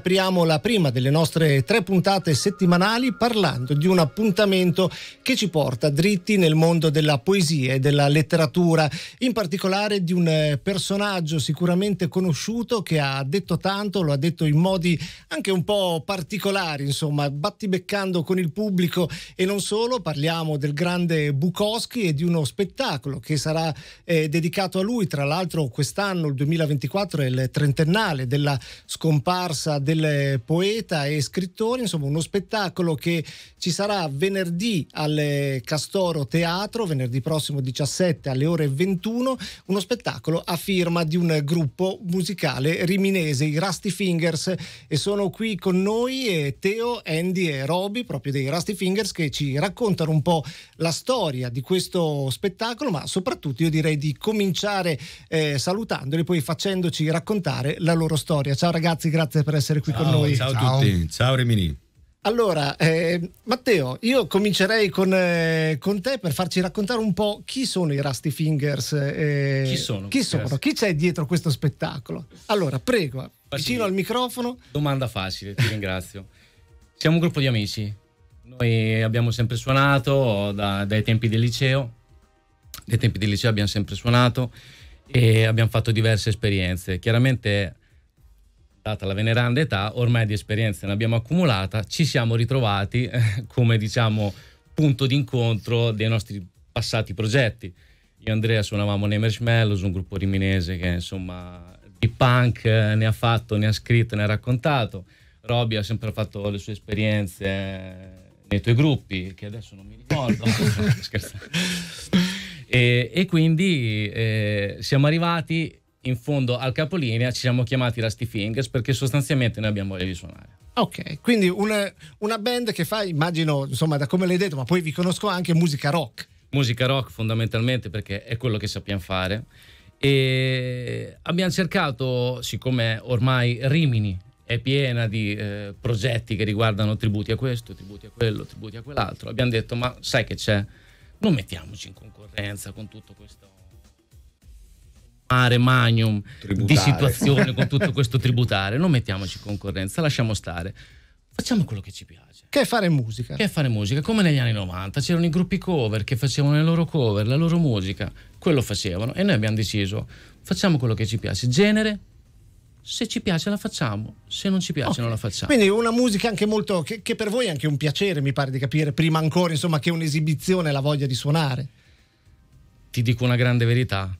Apriamo la prima delle nostre tre puntate settimanali parlando di un appuntamento che ci porta dritti nel mondo della poesia e della letteratura, in particolare di un eh, personaggio sicuramente conosciuto che ha detto tanto, lo ha detto in modi anche un po' particolari, insomma, battibeccando con il pubblico e non solo, parliamo del grande Bukowski e di uno spettacolo che sarà eh, dedicato a lui, tra l'altro quest'anno, il 2024, è il trentennale della scomparsa del del poeta e scrittore, insomma uno spettacolo che ci sarà venerdì al Castoro Teatro, venerdì prossimo 17 alle ore 21, uno spettacolo a firma di un gruppo musicale riminese, i Rusty Fingers, e sono qui con noi Teo, Andy e Roby, proprio dei Rusty Fingers, che ci raccontano un po' la storia di questo spettacolo, ma soprattutto io direi di cominciare eh, salutandoli, poi facendoci raccontare la loro storia. Ciao ragazzi, grazie per essere qui essere qui ciao, con noi. Ciao, a tutti, ciao Rimini. Allora, eh, Matteo, io comincerei con, eh, con, te per farci raccontare un po' chi sono i Rusty Fingers. Eh, chi sono? Chi, sono? chi c'è dietro questo spettacolo? Allora, prego, eh, facile. vicino al microfono. Domanda facile, ti ringrazio. Siamo un gruppo di amici. Noi abbiamo sempre suonato oh, da, dai tempi del liceo. Dai tempi del liceo abbiamo sempre suonato e abbiamo fatto diverse esperienze. Chiaramente data la veneranda età, ormai di esperienza ne abbiamo accumulata, ci siamo ritrovati eh, come diciamo punto d'incontro dei nostri passati progetti. Io e Andrea suonavamo nei Marshmallows, un gruppo riminese che insomma di punk eh, ne ha fatto, ne ha scritto, ne ha raccontato. Robby ha sempre fatto le sue esperienze eh, nei tuoi gruppi, che adesso non mi ricordo. e, e, quindi eh, siamo arrivati in fondo al capolinea ci siamo chiamati Rusty Fingers perché sostanzialmente noi abbiamo voglia di suonare. Ok, quindi una, una band che fa, immagino, insomma, da come l'hai detto, ma poi vi conosco anche musica rock. Musica rock fondamentalmente perché è quello che sappiamo fare e abbiamo cercato, siccome ormai Rimini è piena di eh, progetti che riguardano tributi a questo, tributi a quello, tributi a quell'altro, abbiamo detto ma sai che c'è, non mettiamoci in concorrenza con tutto questo mare magnum tributare. di situazione con tutto questo tributare, non mettiamoci concorrenza, lasciamo stare. Facciamo quello che ci piace. Che è fare musica. Che è fare musica, come negli anni 90 c'erano i gruppi cover che facevano le loro cover, la loro musica, quello facevano e noi abbiamo deciso facciamo quello che ci piace, genere, se ci piace la facciamo, se non ci piace okay. Oh, non la facciamo. Quindi una musica anche molto, che, che, per voi è anche un piacere, mi pare di capire, prima ancora insomma che un'esibizione, la voglia di suonare. Ti dico una grande verità,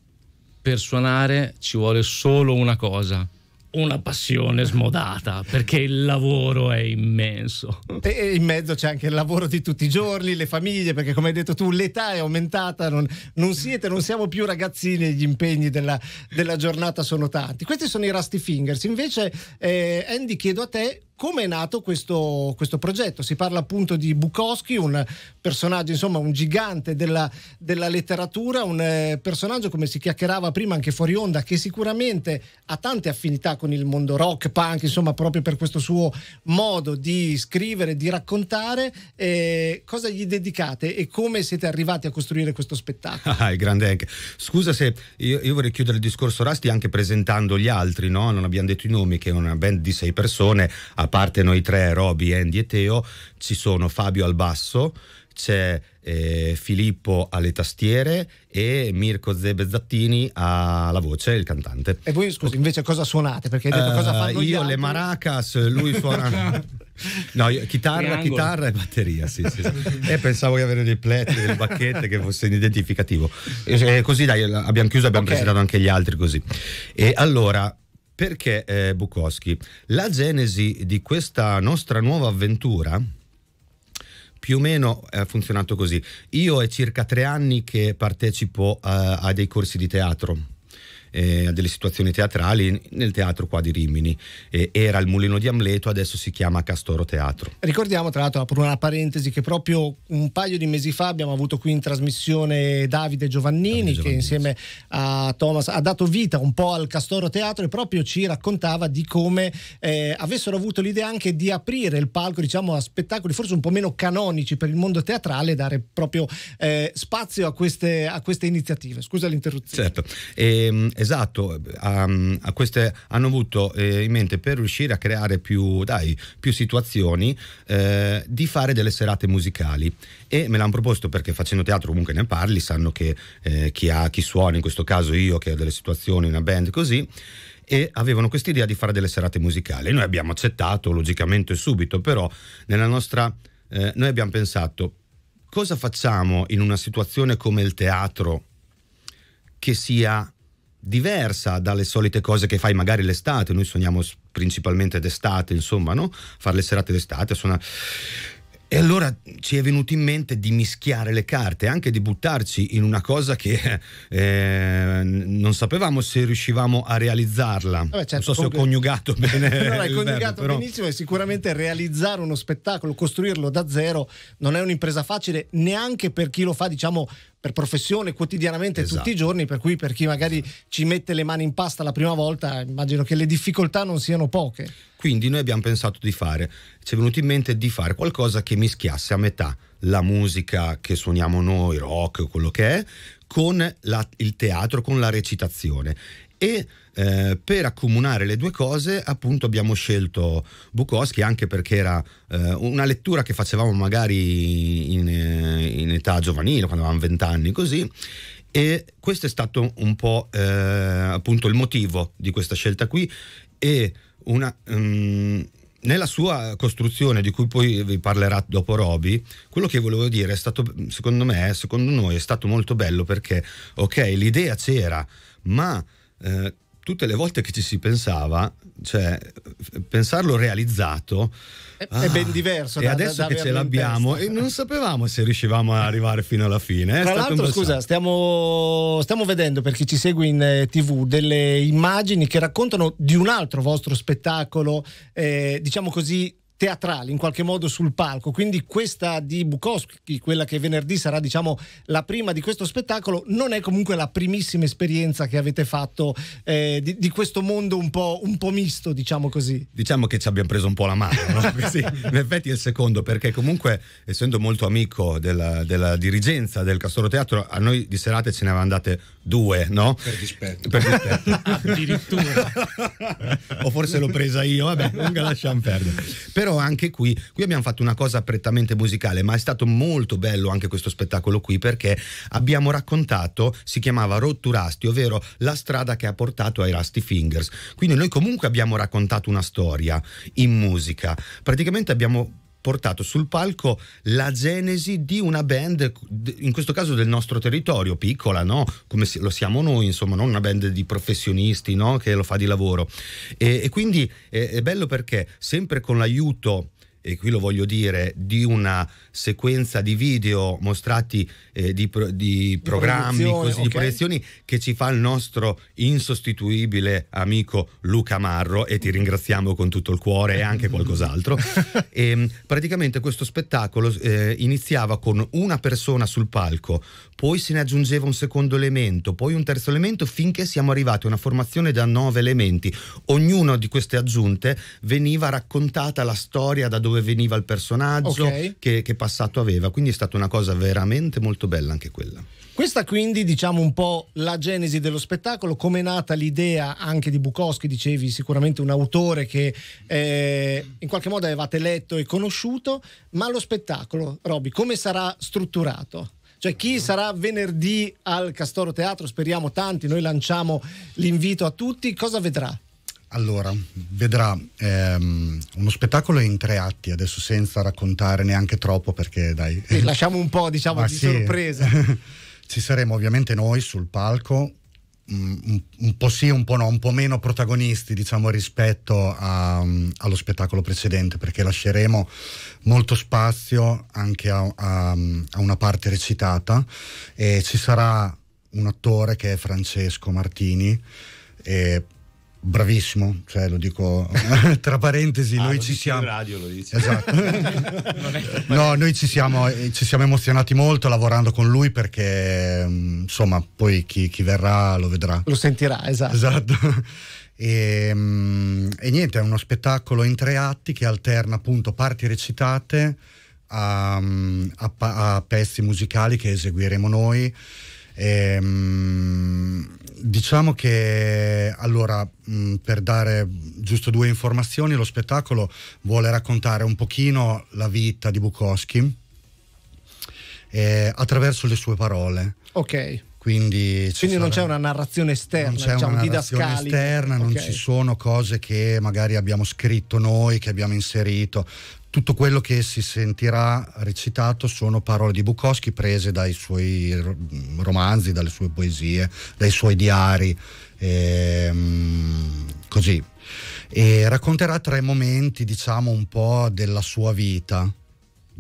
per suonare ci vuole solo una cosa, una passione smodata perché il lavoro è immenso e in mezzo c'è anche il lavoro di tutti i giorni le famiglie perché come hai detto tu l'età è aumentata non, non siete non siamo più ragazzini gli impegni della, della, giornata sono tanti questi sono i Rusty Fingers invece eh, Andy chiedo a te come è nato questo, questo, progetto. Si parla appunto di Bukowski, un personaggio, insomma, un gigante della, della letteratura, un eh, personaggio, come si chiacchierava prima anche fuori onda, che sicuramente ha tante affinità con il mondo rock, punk, insomma, proprio per questo suo modo di scrivere, di raccontare. Eh, cosa gli dedicate e come siete arrivati a costruire questo spettacolo? Ah, il grande Hank. Scusa se io, io, vorrei chiudere il discorso Rasti anche presentando gli altri, no? Non abbiamo detto i nomi, che è una band di sei persone, ha parte noi tre, Roby, Andy e Teo, ci sono Fabio al basso, c'è eh, Filippo alle tastiere e Mirko Zebezzattini alla voce, il cantante. E voi scusi, invece cosa suonate? Perché hai detto uh, cosa eh, fanno Io le maracas, lui suona... no, io, chitarra, Triangolo. chitarra e batteria, sì, sì, sì. e pensavo di avere dei pletti, delle bacchette che fosse un identificativo. E così dai, abbiamo chiuso, abbiamo okay. presentato anche gli altri così. E allora, perché eh, Bukowski? La genesi di questa nostra nuova avventura più o meno eh, ha funzionato così. Io è circa tre anni che partecipo a, eh, a dei corsi di teatro eh, a delle situazioni teatrali nel teatro qua di Rimini. Eh, era il Mulino di Amleto, adesso si chiama Castoro Teatro. Ricordiamo tra l'altro, apro una parentesi, che proprio un paio di mesi fa abbiamo avuto qui in trasmissione Davide Giovannini, Davide Giovannini che insieme a Thomas ha dato vita un po' al Castoro Teatro e proprio ci raccontava di come eh, avessero avuto l'idea anche di aprire il palco diciamo, a spettacoli forse un po' meno canonici per il mondo teatrale, dare proprio eh, spazio a queste, a queste, iniziative. Scusa l'interruzione. Certo. E, ehm, esatto, a, ehm, a queste, hanno avuto eh, in mente per riuscire a creare più, dai, più situazioni eh, di fare delle serate musicali e me l'hanno proposto perché facendo teatro comunque ne parli, sanno che eh, chi, ha, chi suona, in questo caso io che ho delle situazioni, una band così e avevano quest'idea di fare delle serate musicali. Noi abbiamo accettato logicamente subito, però nella nostra eh, noi abbiamo pensato cosa facciamo in una situazione come il teatro che sia diversa dalle solite cose che fai magari l'estate, noi suoniamo principalmente d'estate, insomma, no? Fare le serate d'estate, suonare... E allora ci è venuto in mente di mischiare le carte, anche di buttarci in una cosa che eh, non sapevamo se riuscivamo a realizzarla. Vabbè, certo, non so certo, se ho coniugato bene. no, hai coniugato verbo, benissimo però... e sicuramente realizzare uno spettacolo, costruirlo da zero, non è un'impresa facile neanche per chi lo fa, diciamo, per professione quotidianamente esatto. tutti i esatto. giorni, per cui per chi magari ci mette le mani in pasta la prima volta immagino che le difficoltà non siano poche. Quindi noi abbiamo pensato di fare, ci è venuto in mente di fare qualcosa che mischiasse a metà la musica che suoniamo noi, rock, o quello che è, con la, il teatro, con la recitazione e eh, per accomunare le due cose appunto abbiamo scelto Bukowski anche perché era eh, una lettura che facevamo magari in, eh, in età giovanile, quando avevamo vent'anni così e questo è stato un po' eh, appunto il motivo di questa scelta qui e una, um, nella sua costruzione di cui poi vi parlerà dopo Roby quello che volevo dire è stato secondo me secondo noi è stato molto bello perché ok l'idea c'era ma eh, tutte le volte che ci si pensava, cioè pensarlo realizzato è, ah, è ben ah, diverso. E da, adesso da, da che ce l'abbiamo, e non sapevamo se riuscivamo ad arrivare fino alla fine. È Tra l'altro, scusa, stiamo, stiamo, vedendo per chi ci segue in eh, tv delle immagini che raccontano di un altro vostro spettacolo, eh, diciamo così, teatrali in qualche modo sul palco. Quindi questa di Bukowski, quella che venerdì sarà diciamo la prima di questo spettacolo, non è comunque la primissima esperienza che avete fatto eh, di, di, questo mondo un po', un po', misto, diciamo così. Diciamo che ci abbiamo preso un po' la mano, no? sì, in effetti è il secondo perché comunque essendo molto amico della, della, dirigenza del Castoro Teatro, a noi di serate ce ne avevano andate due, no? Per dispetto. Per dispetto. Addirittura. o forse l'ho presa io, vabbè, non la lasciamo perdere. Però però anche qui, qui abbiamo fatto una cosa prettamente musicale, ma è stato molto bello anche questo spettacolo qui perché abbiamo raccontato, si chiamava Rotturasti, ovvero la strada che ha portato ai Rusty Fingers. Quindi noi comunque abbiamo raccontato una storia in musica, praticamente abbiamo portato sul palco la genesi di una band, in questo caso del nostro territorio, piccola, no? come lo siamo noi, insomma, non una band di professionisti no? che lo fa di lavoro. E, e quindi è, è bello perché sempre con l'aiuto e qui lo voglio dire, di una sequenza di video mostrati eh, di, pro, di, programmi, di proiezioni, così, okay. di proiezioni che ci fa il nostro insostituibile amico Luca Marro e ti ringraziamo con tutto il cuore e anche qualcos'altro. e, ehm, praticamente questo spettacolo eh, iniziava con una persona sul palco, poi se ne aggiungeva un secondo elemento, poi un terzo elemento, finché siamo arrivati a una formazione da nove elementi. Ognuno di queste aggiunte veniva raccontata la storia da dove dove veniva il personaggio, okay. che, che passato aveva. Quindi è stata una cosa veramente molto bella anche quella. Questa quindi diciamo un po' la genesi dello spettacolo, come è nata l'idea anche di Bukowski, dicevi sicuramente un autore che eh, in qualche modo avevate letto e conosciuto, ma lo spettacolo, Robby, come sarà strutturato? Cioè chi sarà venerdì al Castoro Teatro, speriamo tanti, noi lanciamo l'invito a tutti, cosa vedrà? Allora, vedrà ehm, uno spettacolo in tre atti, adesso senza raccontare neanche troppo perché dai... E lasciamo un po' diciamo Ma di sì. sorpresa. Ci saremo ovviamente noi sul palco, mm, un, un, po' sì, un po' no, un po' meno protagonisti diciamo, rispetto a, um, allo spettacolo precedente perché lasceremo molto spazio anche a, a, a una parte recitata e ci sarà un attore che è Francesco Martini. E Bravissimo, cioè, lo dico tra parentesi, ah, noi ci siamo. Radio lo dice. Esatto. no, noi ci siamo, eh, ci siamo, emozionati molto lavorando con lui perché mm, insomma poi chi, chi verrà lo vedrà. Lo sentirà, esatto. Esatto. E, mm, e, niente, è uno spettacolo in tre atti che alterna appunto parti recitate a, mm, a, a pezzi musicali che eseguiremo noi. E, Diciamo che allora, mh, per dare giusto due informazioni, lo spettacolo vuole raccontare un pochino la vita di Bukowski eh, attraverso le sue parole. Ok. Quindi, Quindi non c'è una narrazione esterna, non c'è diciamo, una narrazione esterna, okay. non ci sono cose che magari abbiamo scritto noi, che abbiamo inserito tutto quello che si sentirà recitato sono parole di Bukowski prese dai suoi romanzi, dalle sue poesie, dai suoi diari, ehm, così. E racconterà tre momenti, diciamo, un po' della sua vita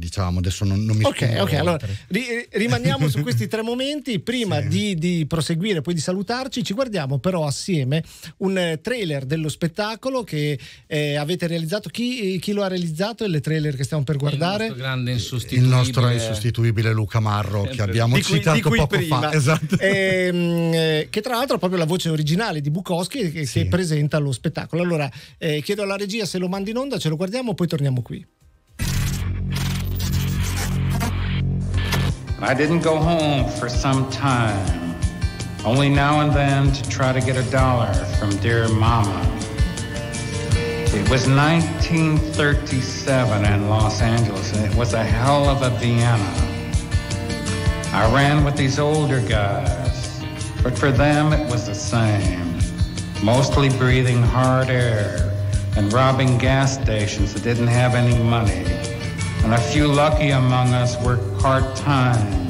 diciamo, adesso non, non mi Ok, ok, allora ri, eh, rimaniamo su questi tre momenti, prima sì. di, di, proseguire, poi di salutarci, ci guardiamo però assieme un eh, trailer dello spettacolo che eh, avete realizzato, chi, eh, chi, lo ha realizzato e le trailer che stiamo per guardare? Il nostro grande insostituibile, Il nostro insostituibile Luca Marro che abbiamo cui, citato poco prima. fa, esatto. Ehm, eh, che tra l'altro è proprio la voce originale di Bukowski che, sì. che presenta lo spettacolo. Allora eh, chiedo alla regia se lo mandi in onda, ce lo guardiamo, poi torniamo qui. I didn't go home for some time, only now and then to try to get a dollar from dear Mama. It was 1937 in Los Angeles, and it was a hell of a Vienna. I ran with these older guys, but for them it was the same, mostly breathing hard air and robbing gas stations that didn't have any money. and a few lucky among us work part-time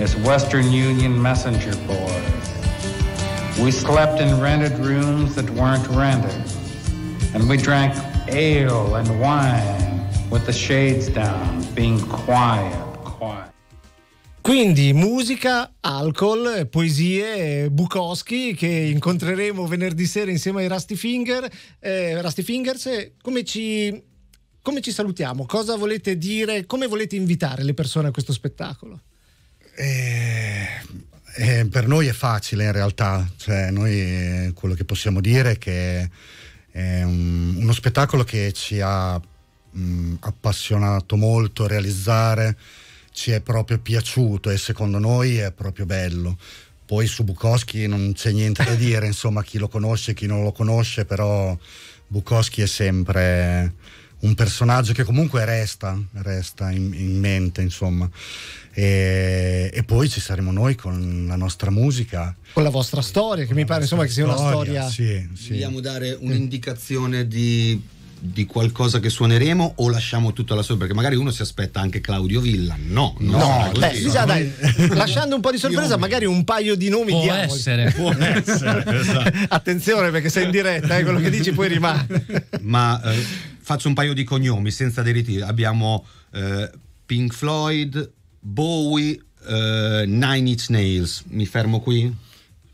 as Western Union messenger boys. We slept in rented rooms that weren't rented, and we drank ale and wine with the shades down, being quiet. Quindi musica, alcol, poesie, Bukowski che incontreremo venerdì sera insieme ai Rusty, Finger, eh, Rusty Fingers. Come ci come ci salutiamo? Cosa volete dire? Come volete invitare le persone a questo spettacolo? Eh, eh, per noi è facile in realtà, cioè, noi eh, quello che possiamo dire è che è un, uno spettacolo che ci ha mh, mm, appassionato molto a realizzare, ci è proprio piaciuto e secondo noi è proprio bello. Poi su Bukowski non c'è niente da dire, insomma chi lo conosce, chi non lo conosce, però Bukowski è sempre un personaggio che comunque resta, resta in, in, mente, insomma. E, e, poi ci saremo noi con la nostra musica. Con la vostra storia, che mi pare insomma, che sia una storia. Sì, sì. Vogliamo dare un'indicazione di, di, qualcosa che suoneremo o lasciamo tutto alla sua? Perché magari uno si aspetta anche Claudio Villa. No, no, no beh, così, no. Dai, lasciando un po' di sorpresa, magari un paio di nomi può diamo. essere, può essere esatto. Attenzione perché sei in diretta, eh, quello che dici poi rimane. Ma. Eh, faccio un paio di cognomi senza diritti. Abbiamo eh, Pink Floyd, Bowie, eh, Nine Inch Nails. Mi fermo qui?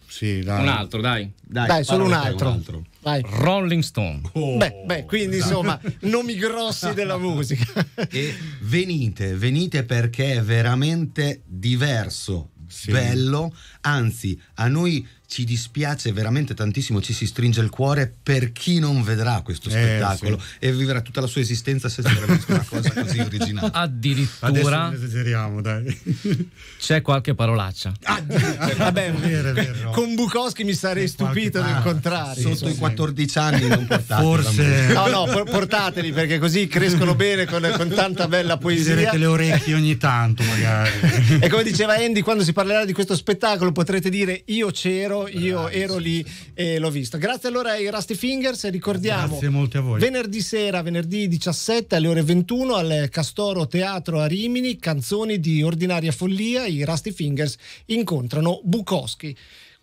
Sì, dai. Un altro, dai. Dai, dai solo un altro. Un altro. Vai. Rolling Stone. Oh, beh, beh, quindi dai. insomma, nomi grossi della musica. e venite, venite perché è veramente diverso, sì. bello, anzi a noi ci dispiace veramente tantissimo, ci si stringe il cuore per chi non vedrà questo eh, spettacolo eh, sì. e vivrà tutta la sua esistenza se sarà una cosa così originale. Addirittura esageriamo, dai. C'è qualche parolaccia. Ah, vabbè, vero, vero. con Bukowski mi sarei stupito del contrario. Sotto so i 14 anni non portateli. Forse No, no, portateli perché così crescono bene con, con tanta bella poesia. Direte le orecchie ogni tanto magari. e come diceva Andy, quando si parlerà di questo spettacolo potrete dire io c'ero davvero Grazie. io ero lì e l'ho visto. Grazie allora ai Rusty Fingers, ricordiamo venerdì sera, venerdì 17 alle ore 21 al Castoro Teatro a Rimini, canzoni di ordinaria follia, i Rusty Fingers incontrano Bukowski.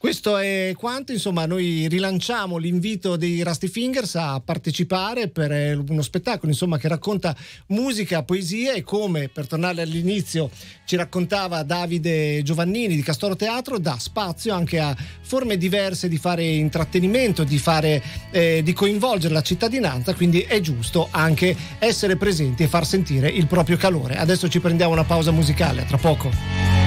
Questo è quanto, insomma, noi rilanciamo l'invito dei Rusty Fingers a partecipare per eh, uno spettacolo, insomma, che racconta musica, poesia e come, per tornare all'inizio, ci raccontava Davide Giovannini di Castoro Teatro, dà spazio anche a forme diverse di fare intrattenimento, di, fare, eh, di coinvolgere la cittadinanza, quindi è giusto anche essere presenti e far sentire il proprio calore. Adesso ci prendiamo una pausa musicale, tra poco.